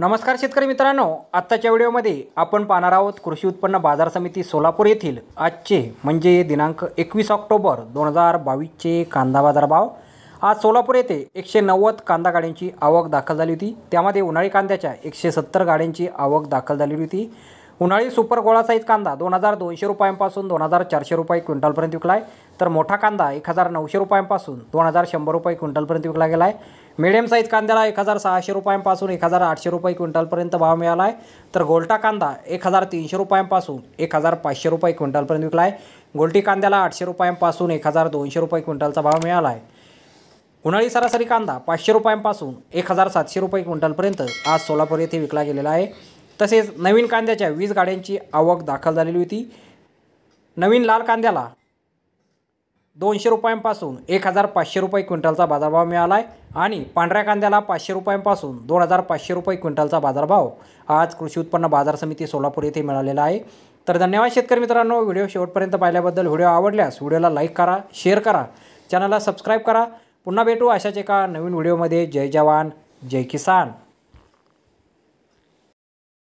नमस्कार शेतकरी मित्रांनो आत्ताच्या व्हिडिओमध्ये आपण पाहणार आहोत कृषी उत्पन्न बाजार समिती सोलापूर येथील आजचे म्हणजे दिनांक एकवीस ऑक्टोबर दोन हजार बावीसचे कांदा बाजार भाव आज सोलापूर येथे एकशे नव्वद कांदा गाड्यांची आवक दाखल झाली होती त्यामध्ये उन्हाळी कांद्याच्या एकशे सत्तर गाड्यांची आवक दाखल झालेली होती उन्हाळी सुपर गोळा साईज कांदा दोन हजार दोनशे रुपयांपासून दोन हजार चारशे रुपये क्विंटलपर्यंत विकला आहे तर मोठा कांदा एक हजार नऊशे रुपयांपासून दोन हजार शंभर रुपये क्विंटलपर्यंत विकला गेला आहे मिडियम साईज कांद्याला एक हजार सहाशे रुपयांपासून एक हजार आठशे रुपये क्विंटलपर्यंत भाव मिळाला आहे तर गोलटा कांदा एक हजार तीनशे रुपयांपासून एक हजार पाचशे रुपये क्विंटलपर्यंत विकला आहे गोलटी कांद्याला आठशे रुपयांपासून एक हजार दोनशे रुपये क्विंटलचा भाव मिळाला आहे उन्हाळी सरासरी कांदा पाचशे रुपयांपासून एक हजार सातशे रुपये क्विंटलपर्यंत आज सोलापूर येथे विकला गेलेला आहे तसेच नवीन कांद्याच्या वीज गाड्यांची आवक दाखल झालेली होती नवीन लाल कांद्याला दोनशे रुपयांपासून एक हजार पाचशे रुपये क्विंटलचा बाजारभाव मिळाला आहे आणि पांढऱ्या कांद्याला पाचशे रुपयांपासून दोन हजार पाचशे रुपये क्विंटलचा बाजारभाव आज कृषी उत्पन्न बाजार समिती सोलापूर येथे मिळालेला आहे तर धन्यवाद शेतकरी मित्रांनो व्हिडिओ शेवटपर्यंत पाहिल्याबद्दल व्हिडिओ आवडल्यास व्हिडिओला लाईक करा शेअर करा चॅनलला सबस्क्राईब करा पुन्हा भेटू अशाच एका नवीन व्हिडिओमध्ये जय जवान जय किसान